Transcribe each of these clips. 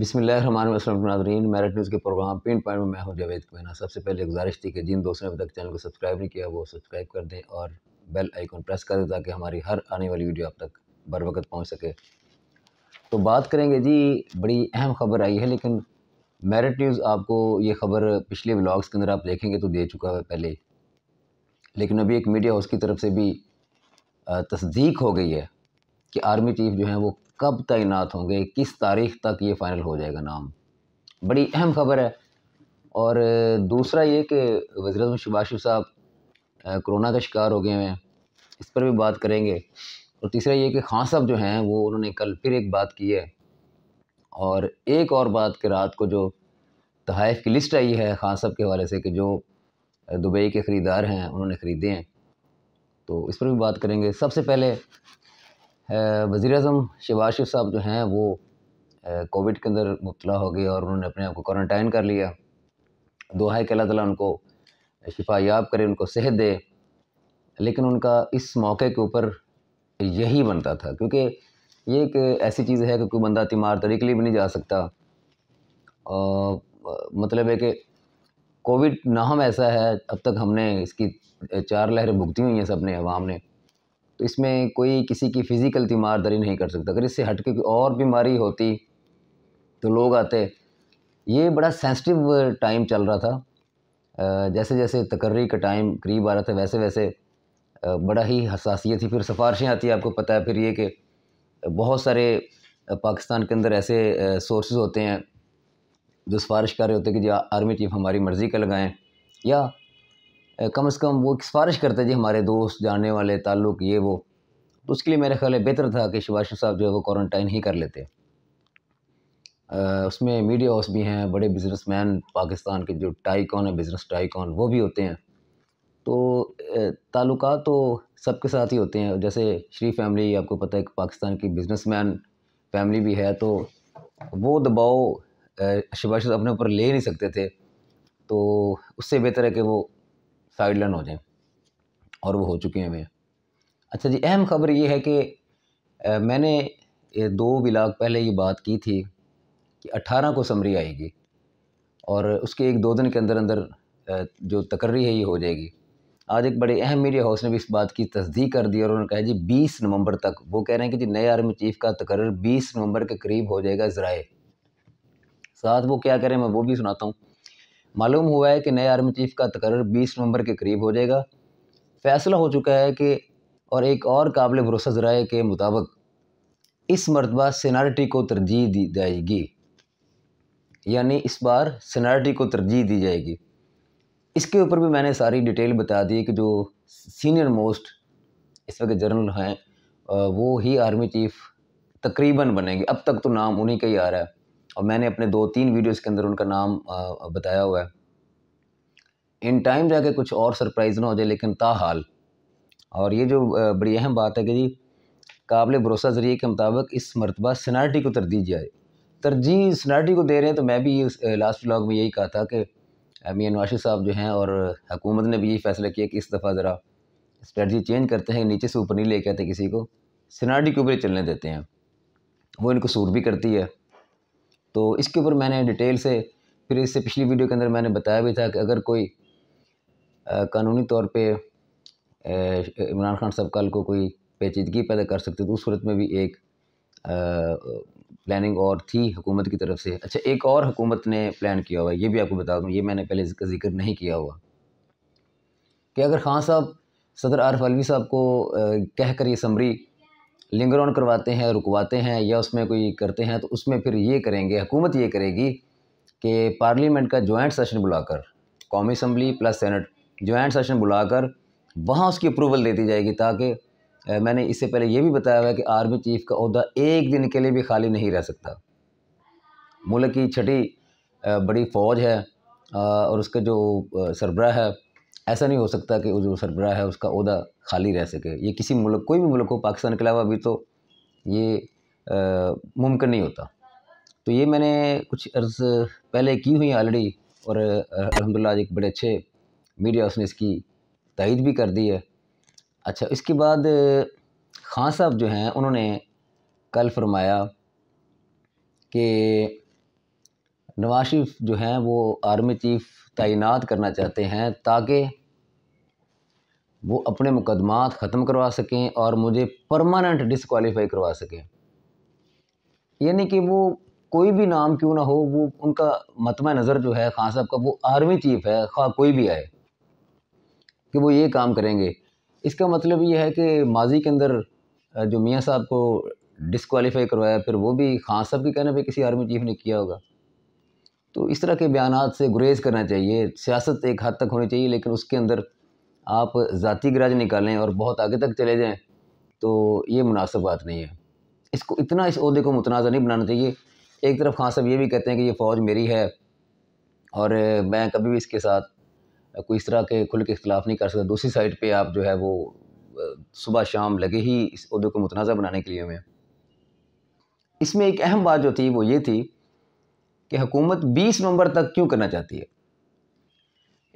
बिसमीम नाजरीन मेरठ न्यूज़ के प्रोग्राम पिन पॉइंट में मैं हूं जावेद कुना सबसे पहले गुजारिश थी कि जिन दोस्तों ने अभी तक चैनल को सब्सक्राइब नहीं किया वो सब्सक्राइब कर दें और बेल आइकॉन प्रेस कर दें ताकि हमारी हर आने वाली वीडियो आप तक बर वक्त पहुँच सके तो बात करेंगे जी बड़ी अहम खबर आई है लेकिन मेरठ न्यूज़ आपको ये खबर पिछले ब्लॉग्स के अंदर आप देखेंगे तो दे चुका है पहले लेकिन अभी एक मीडिया हाउस की तरफ से भी तस्दीक हो गई है कि आर्मी चीफ जो है वो कब तैनात होंगे किस तारीख तक ये फ़ाइनल हो जाएगा नाम बड़ी अहम खबर है और दूसरा ये कि अजम शुभाशु साहब कोरोना का शिकार हो गए हैं इस पर भी बात करेंगे और तीसरा ये कि खान साहब जो हैं वो उन्होंने कल फिर एक बात की है और एक और बात के रात को जो तहफ़ की लिस्ट आई है खान साहब के हवाले से कि जो दुबई के ख़रीदार हैं उन्होंने ख़रीदे हैं तो इस पर भी बात करेंगे सबसे पहले वज़ी अजम शबाश साहब जो हैं वो कोविड के अंदर मुबला हो गए और उन्होंने अपने आप को क्वारंटाइन कर लिया दुआ है कि अल्लाह ताली उनको शिफा याब करे उनको सेहत दे लेकिन उनका इस मौके के ऊपर यही बनता था क्योंकि ये एक ऐसी चीज़ है कि कोई बंदा तीमार तरीके लिए भी नहीं जा सकता और मतलब है कि कोविड नाम ऐसा है अब तक हमने इसकी चार लहरें भुगती हुई हैं सब ने आवाम ने तो इसमें कोई किसी की फ़िज़िकल तीमारदारी नहीं कर सकता अगर इससे हटके कोई और बीमारी होती तो लोग आते ये बड़ा सेंसिटिव टाइम चल रहा था जैसे जैसे तकर्री का टाइम करीब आ रहा था वैसे वैसे बड़ा ही हसासीत थी फिर सिफारशें आती आपको पता है फिर ये कि बहुत सारे पाकिस्तान के अंदर ऐसे सोर्सेज होते हैं जो सिफारिश कर रहे होते हैं कि जी आर्मी चीफ़ हमारी मर्ज़ी का लगाएं या कम से कम वो सिफारिश करते जी हमारे दोस्त जानने वाले ताल्लुक ये वो तो उसके लिए मेरे ख्याल है बेहतर था कि शिवाश साहब जो है वो क्वारंटाइन ही कर लेते उसमें मीडिया हाउस भी हैं बड़े बिजनेस पाकिस्तान के जो टाइकॉन है बिज़नेस टाइकॉन वो भी होते हैं तो ताल्लुक तो सबके साथ ही होते हैं जैसे श्री फैमिली आपको पता है कि पाकिस्तान की बिजनेसमैन फैमिली भी है तो वो दबाव शिवाशी अपने ऊपर ले नहीं सकते थे तो उससे बेहतर है कि वो लाइन हो जाएं और वो हो चुके हैं वे अच्छा जी अहम खबर ये है कि मैंने दो बिलाग पहले ये बात की थी कि अट्ठारह को समरी आएगी और उसके एक दो दिन के अंदर अंदर जो तकर्री है ये हो जाएगी आज एक बड़े अहम मीडिया हाउस ने भी इस बात की तस्दीक कर दी और उन्होंने कहा जी बीस नवंबर तक वो कह रहे हैं कि जी नए आर्मी चीफ का तकर्र बीस नवंबर के करीब हो जाएगा ज़राए साथ वो क्या कह रहे हैं मैं वो भी सुनाता हूँ मालूम हुआ है कि नए आर्मी चीफ का तकर्र बीस नवंबर के करीब हो जाएगा फैसला हो चुका है कि और एक और काबिल भरोसा ज़राए के मुताबिक इस मरतबा सीनारिटी को तरजीह दी जाएगी यानी इस बार सीनारिटी को तरजीह दी जाएगी इसके ऊपर भी मैंने सारी डिटेल बता दी कि जो सीनियर मोस्ट इस वक्त जनरल हैं वो ही आर्मी चीफ तकरीबन बनेंगे अब तक तो नाम उन्हीं का ही आ रहा है और मैंने अपने दो तीन वीडियोस के अंदर उनका नाम बताया हुआ है इन टाइम जाके कुछ और सरप्राइज ना हो जाए लेकिन ताहाल और ये जो बड़ी अहम बात है कि जी काबिल भरोसा ज़रिए के मुताबिक इस मरतबा सनार्टी को तरजीह जाए तरजीह सनार्टी को दे रहे हैं तो मैं भी लास्ट ब्लॉग में यही कहा था कि मियाँ नवाशी साहब जो हैं और हुकूमत ने भी यही फैसला किया कि इस दफ़ा ज़रा स्ट्रेटजी चेंज करते हैं नीचे से ऊपर नहीं लेके आते किसी को सनार्टी के ऊपर चलने देते हैं वो इनको सूट भी करती है तो इसके ऊपर मैंने डिटेल से फिर इससे पिछली वीडियो के अंदर मैंने बताया भी था कि अगर कोई कानूनी तौर पे इमरान खान सबकाल को कोई पेचीदगी पैदा कर सकते तो उस सूरत में भी एक आ, प्लानिंग और थी हुकूमत की तरफ से अच्छा एक और हुकूमत ने प्लान किया हुआ ये भी आपको बता दूँ ये मैंने पहले इसका जिक्र नहीं किया हुआ कि अगर खान साहब सदर आरफ अलवी साहब को कहकर ये समरी लिंगर ऑन करवाते हैं रुकवाते हैं या उसमें कोई करते हैं तो उसमें फिर ये करेंगे हुकूमत ये करेगी कि पार्लियामेंट का जॉइंट सेशन बुलाकर कौमी assembly plus senate joint session बुलाकर वहाँ उसकी अप्रूवल दे दी जाएगी ताकि मैंने इससे पहले ये भी बताया हुआ है कि आर्मी चीफ़ का अहदा एक दिन के लिए भी खाली नहीं रह सकता मुल्क की छठी बड़ी फ़ौज है और उसका जो सरबरा है ऐसा नहीं हो सकता कि जो सरबराह है उसका अहदा खाली रह सके ये किसी मुल्क कोई भी मुल्क हो पाकिस्तान के अलावा अभी तो ये मुमकिन नहीं होता तो ये मैंने कुछ अर्ज़ पहले की हुई ऑलरेडी और अलहमदिल्ला एक बड़े अच्छे मीडिया उसने इसकी तइद भी कर दी है अच्छा इसके बाद खान साहब जो हैं उन्होंने कल फरमाया कि नवाज शरीफ जो हैं वो आर्मी चीफ तैनात करना चाहते हैं ताकि वो अपने मुकदमात ख़त्म करवा सकें और मुझे परमानेंट डिसक्वालीफाई करवा सकें यानी कि वो कोई भी नाम क्यों ना हो वो उनका मतम नज़र जो है खान साहब का वो आर्मी चीफ है खा कोई भी आए कि वो ये काम करेंगे इसका मतलब ये है कि माजी के अंदर जो मियाँ साहब को डिसक्वालीफाई करवाया फिर वो भी खान साहब के कहने पे किसी आर्मी चीफ ने किया होगा तो इस तरह के बयान से गुरेज करना चाहिए सियासत एक हद तक होनी चाहिए लेकिन उसके अंदर आप ज़ाती गराज निकालें और बहुत आगे तक चले जाएँ तो ये मुनासिब बात नहीं है इसको इतना इस अहदे को मुतनाज़ा नहीं बनाना चाहिए एक तरफ खान साहब ये भी कहते हैं कि ये फ़ौज मेरी है और मैं कभी भी इसके साथ कोई इस तरह के खुल के इख्तलाफ नहीं कर सकता दूसरी साइड पे आप जो है वो सुबह शाम लगे ही इस अहदे को मुतनाज़ा बनाने के लिए हमें इसमें एक अहम बात जो थी वो ये थी कि हुकूमत 20 नवंबर तक क्यों करना चाहती है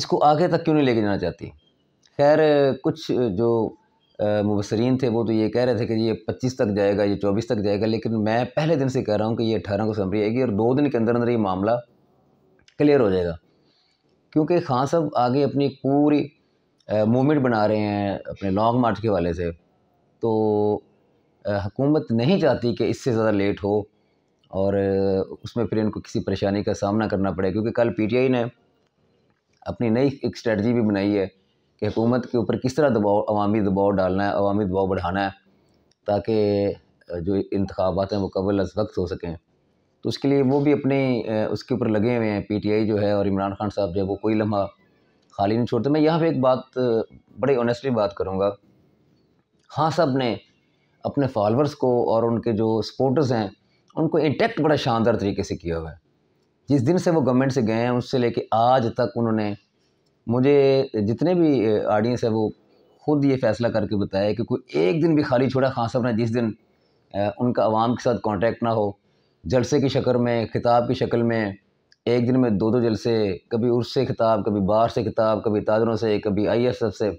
इसको आगे तक क्यों नहीं लेके जाना चाहती खैर कुछ जो मुबसरीन थे वो तो ये कह रहे थे कि ये पच्चीस तक जाएगा ये चौबीस तक जाएगा लेकिन मैं पहले दिन से कह रहा हूँ कि ये अठारह को समरी आएगी और दो दिन के अंदर अंदर ये मामला क्लियर हो जाएगा क्योंकि खान साहब आगे अपनी पूरी मूवमेंट बना रहे हैं अपने लॉन्ग मार्च के वाले से तो हुकूमत नहीं चाहती कि इससे ज़्यादा लेट हो और उसमें फिर इनको किसी परेशानी का सामना करना पड़ेगा क्योंकि कल पीटीआई ने अपनी नई एक स्ट्रेटजी भी बनाई है कि हुकूमत के ऊपर किस तरह दबाव अवामी दबाव डालना है अवामी दबाव बढ़ाना है ताकि जो इंतबात हैं वो कबल अज वक्त हो सकें तो उसके लिए वो भी अपने उसके ऊपर लगे हुए हैं पीटीआई जो है और इमरान खान साहब जो है वो कोई लम्हा खाली नहीं छोड़ते मैं यहाँ पर एक बात बड़ी ऑनेस्टली बात करूँगा हाँ सब ने अपने फॉलोअर्स को और उनके जो सपोर्टर्स हैं उनको इंटेक्ट बड़ा शानदार तरीके से किया हुआ है जिस दिन से वो गवर्नमेंट से गए हैं उससे लेके आज तक उन्होंने मुझे जितने भी ऑडियंस है वो खुद ये फैसला करके बताया कि कोई एक दिन भी खाली छोड़ा खास साहब ने जिस दिन उनका आवाम के साथ कॉन्टैक्ट ना हो जलसे की शक्ल में खिताब की शक्ल में एक दिन में दो दो जलसे कभी उर्स से खिताब कभी बाहर से खिताब कभी ताजरों से कभी आई एस एफ से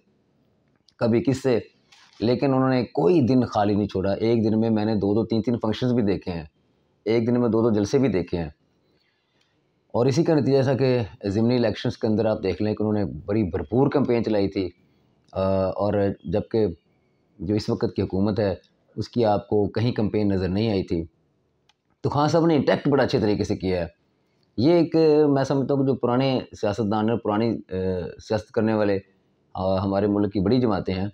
कभी किस से लेकिन उन्होंने कोई दिन खाली नहीं छोड़ा एक दिन में मैंने दो दो तीन तीन फंक्शंस भी देखे हैं एक दिन में दो दो जलसे भी देखे हैं और इसी का नतीजा था कि ज़मनी इलेक्शन के अंदर आप देख लें कि उन्होंने बड़ी भरपूर कंपेन चलाई थी और जबकि जो इस वक्त की हुकूमत है उसकी आपको कहीं कंपेन नज़र नहीं आई थी तो खान साहब ने इंटैक्ट बड़ा अच्छे तरीके से किया है ये एक मैं समझता हूँ कि जो पुराने सियासतदान और पुरानी सियासत करने वाले हमारे मुल्क की बड़ी जमातें हैं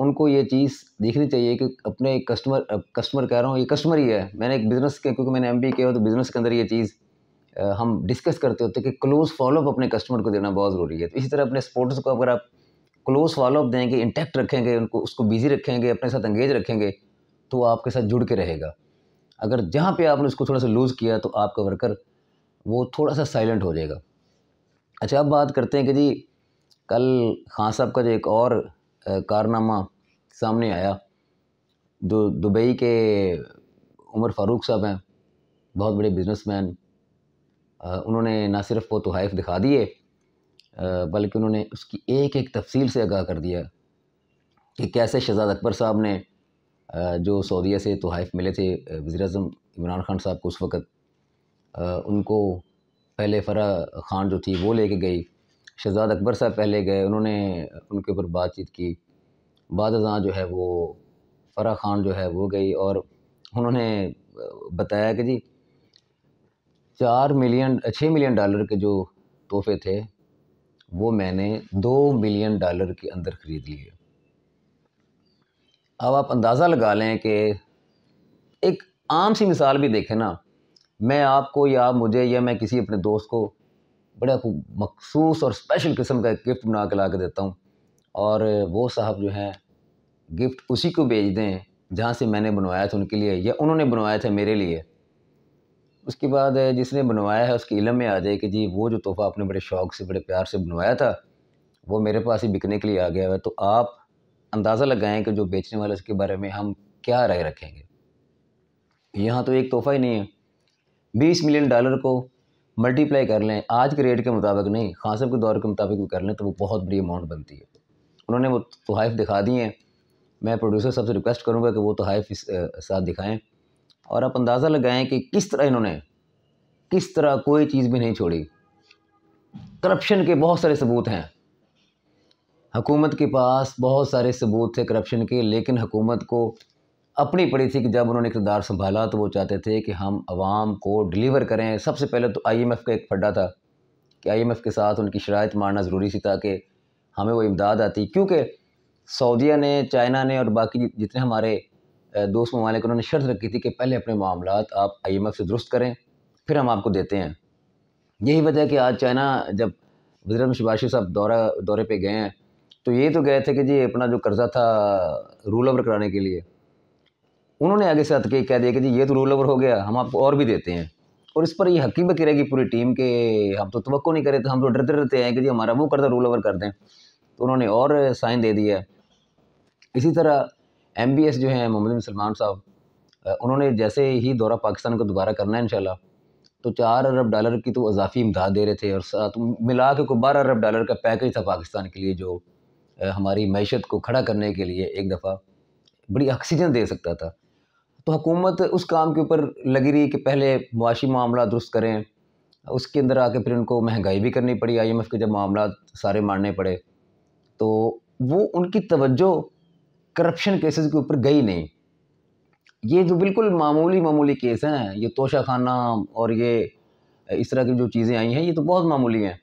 उनको ये चीज़ देखनी चाहिए कि अपने कस्टमर कस्टमर कह रहा हूँ ये कस्टमर ही है मैंने एक बिज़नेस के क्योंकि मैंने एम बी किया तो बिज़नेस के अंदर ये चीज़ हम डिस्कस करते होते हैं कि क्लोज़ फॉलोअप अपने कस्टमर को देना बहुत ज़रूरी है तो इसी तरह अपने स्पोर्ट्स को अगर आप क्लोज़ फॉलोअप देंगे इंटैक्ट रखेंगे उनको उसको बिज़ी रखेंगे अपने साथ एंगेज रखेंगे तो आपके साथ जुड़ के रहेगा अगर जहाँ पे आपने उसको थोड़ा सा लूज़ किया तो आपका वर्कर वो थोड़ा सा साइलेंट हो जाएगा अच्छा अब बात करते हैं कि जी कल खान साहब का जो एक और कारनामा सामने आया दो दुबई के उमर फारूक साहब हैं बहुत बड़े बिजनेसमैन उन्होंने ना सिर्फ वो तोहफ़ दिखा दिए बल्कि उन्होंने उसकी एक एक तफसील से आगाह कर दिया कि कैसे शहजाद अकबर साहब ने जो सऊदीया से तोहफ़ मिले थे वजी अजम इमरान खान साहब को उस वक़्त उनको पहले फ़रा ख़ान जो थी वो लेके गई शहजाद अकबर साहब पहले गए उन्होंने उनके ऊपर बातचीत की बाद जो है वो फ़रा ख़ान जो है वो गई और उन्होंने बताया कि जी चार मिलियन छः मिलियन डॉलर के जो तोहफे थे वो मैंने दो मिलियन डॉलर के अंदर ख़रीद लिए अब आप अंदाज़ा लगा लें कि एक आम सी मिसाल भी देखें ना मैं आपको या मुझे या मैं किसी अपने दोस्त को बड़ा मखसूस और स्पेशल किस्म का गिफ्ट बना के ला के देता हूँ और वो साहब जो हैं गिफ्ट उसी को भेज दें जहाँ से मैंने बनवाया था उनके लिए या उन्होंने बनवाया था मेरे लिए उसके बाद जिसने बनवाया है उसके इलम में आ जाए कि जी वो जो तोहफ़ा आपने बड़े शौक़ से बड़े प्यार से बनवाया था वो मेरे पास ही बिकने के लिए आ गया है तो आप अंदाज़ा लगाएं कि जो बेचने वाले उसके बारे में हम क्या राय रखेंगे यहाँ तो एक तोहफ़ा ही नहीं है बीस मिलियन डॉलर को मल्टीप्लाई कर लें आज के रेट के मुताबिक नहीं खान के दौर के मुताबिक भी कर लें तो वो बहुत बड़ी अमाउंट बनती है उन्होंने वो तोहफ़ दिखा दिए हैं मैं प्रोड्यूसर साहब से रिक्वेस्ट करूँगा कि वो तोहफ़ इस साथ दिखाएँ और आप अंदाज़ा लगाएँ कि किस तरह इन्होंने किस तरह कोई चीज़ भी नहीं छोड़ी करप्शन के बहुत सारे सबूत हैं हकूमत के पास बहुत सारे सबूत थे करप्शन के लेकिन हकूमत को अपनी पड़ी थी कि जब उन्होंने इकतदार संभाला तो वो चाहते थे कि हम आवाम को डिलीवर करें सबसे पहले तो आई एम एफ़ का एक फड्डा था कि आई एम एफ़ के साथ उनकी शरात मारना ज़रूरी थी ताकि हमें वो इमदाद आती क्योंकि सऊदिया ने चाइना ने और बाकी जितने हमारे दोस्त ममालिक उन्होंने शर्त रखी थी कि पहले अपने मामला आप आई एम एफ़ से दुरुस्त करें फिर हम आपको देते हैं यही वजह है कि आज चाइना जब वजर शबाशी साहब दौरा दौरे पर गए हैं तो ये तो गए थे कि जी अपना जो कर्ज़ा था रूल ओवर कराने के लिए उन्होंने आगे से हथके कह दिया कि जी ये तो रोल ओवर हो गया हम आपको और भी देते हैं और इस पर ये हकी बकी रहेगी पूरी टीम के हम तो तवक्को नहीं करे तो हम तो डरते रहते हैं कि जी हमारा वो करता रोल ओवर कर दें तो उन्होंने और साइन दे दिया इसी तरह एम बी एस जो हैं मोहम्मद बिन सलमान साहब उन्होंने जैसे ही दौरा पाकिस्तान को दोबारा करना है इन तो चार अरब डॉलर की तो अजाफी इमदाद दे रहे थे और साथ मिला के को बारह अरब डॉलर का पैकेज था पाकिस्तान के लिए जो हमारी मीशत को खड़ा करने के लिए एक दफ़ा बड़ी ऑक्सीजन दे सकता था तो हुकूमत उस काम के ऊपर लगी रही कि पहले मुआशी मामला दुरुस्त करें उसके अंदर आके फिर उनको महंगाई भी करनी पड़ी आई एम एफ़ के जब मामला सारे मारने पड़े तो वो उनकी तवज्जो करप्शन केसेस के ऊपर गई नहीं ये जो बिल्कुल मामूली मामूली केस हैं ये तोशा खाना और ये इस तरह की जो चीज़ें आई हैं ये तो बहुत मामूली हैं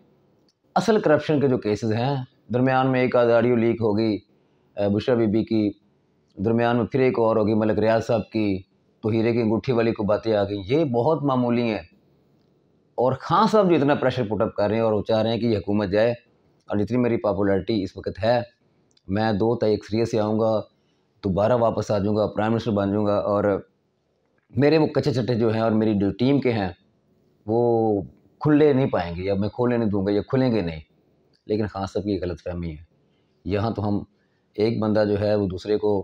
असल करप्शन के जो केसेस हैं दरमियान में एक आधारियो लीक होगी बुशरा बीबी की दरमियान में फिर एक और होगी मलक रियाज साहब की तो हीरे की अंगूठी वाली को बातें आ गई ये बहुत मामूली हैं और खान साहब जो इतना प्रेशर पुटअप कर रहे हैं और वो चाह रहे हैं कि ये हुकूमत जाए और जितनी मेरी पॉपुलरिटी इस वक्त है मैं दो तय सीरीज से आऊँगा दोबारा वापस आ जाऊँगा प्राइम मिनिस्टर बन जाऊँगा और मेरे वो कच्चे चट्टे जो हैं और मेरी जो टीम के हैं वो खुले नहीं पाएंगे या मैं खोलने नहीं दूँगा या खुलेंगे नहीं लेकिन खान साहब की गलत फहमी है यहाँ तो हम एक बंदा जो है वो दूसरे को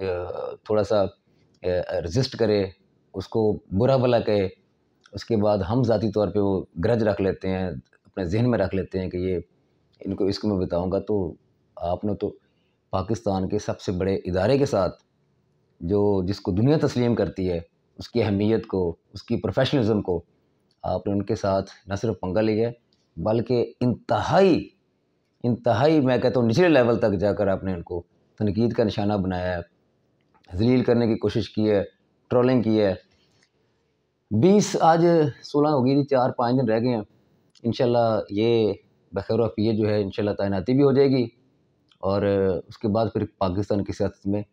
थोड़ा सा रजिस्ट करे उसको बुरा भला कहे उसके बाद हम ज़ाती तौर पे वो ग्रज रख लेते हैं अपने जहन में रख लेते हैं कि ये इनको इसको मैं बताऊंगा तो आपने तो पाकिस्तान के सबसे बड़े इदारे के साथ जो जिसको दुनिया तस्लीम करती है उसकी अहमियत को उसकी प्रोफेशनलिज्म को आपने उनके साथ न सिर्फ पंगा लिया बल्कि इंतहाई इंतहाई मैं कहता हूँ निचले लेवल तक जाकर आपने उनको तनकीद का निशाना बनाया है जलील करने की कोशिश की है ट्रोलिंग की है बीस आज सोलह होगी जी चार पाँच दिन रह गए हैं इन ये बखैर ये जो है इन तैनाती भी हो जाएगी और उसके बाद फिर पाकिस्तान की सियासत में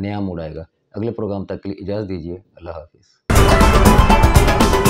नया मूड आएगा अगले प्रोग्राम तक के लिए इजाज़त दीजिए अल्लाह हाफिज़